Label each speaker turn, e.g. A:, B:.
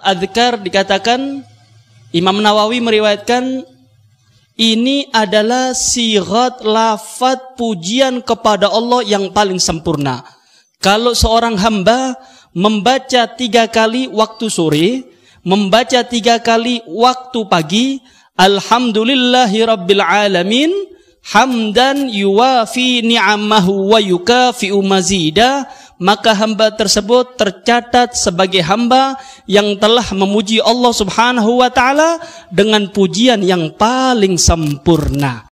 A: Adhkar dikatakan Imam Nawawi
B: meriwayatkan ini adalah sirat lafat pujian kepada Allah yang paling sempurna. Kalau seorang hamba membaca tiga kali waktu sore, membaca tiga kali waktu pagi, Alhamdulillahirrabbilalamin, hamdan yuwafi ni'amahu wa yukafi'u mazidah, maka hamba tersebut tercatat sebagai hamba yang telah memuji Allah Subhanahu wa taala dengan
A: pujian yang paling sempurna.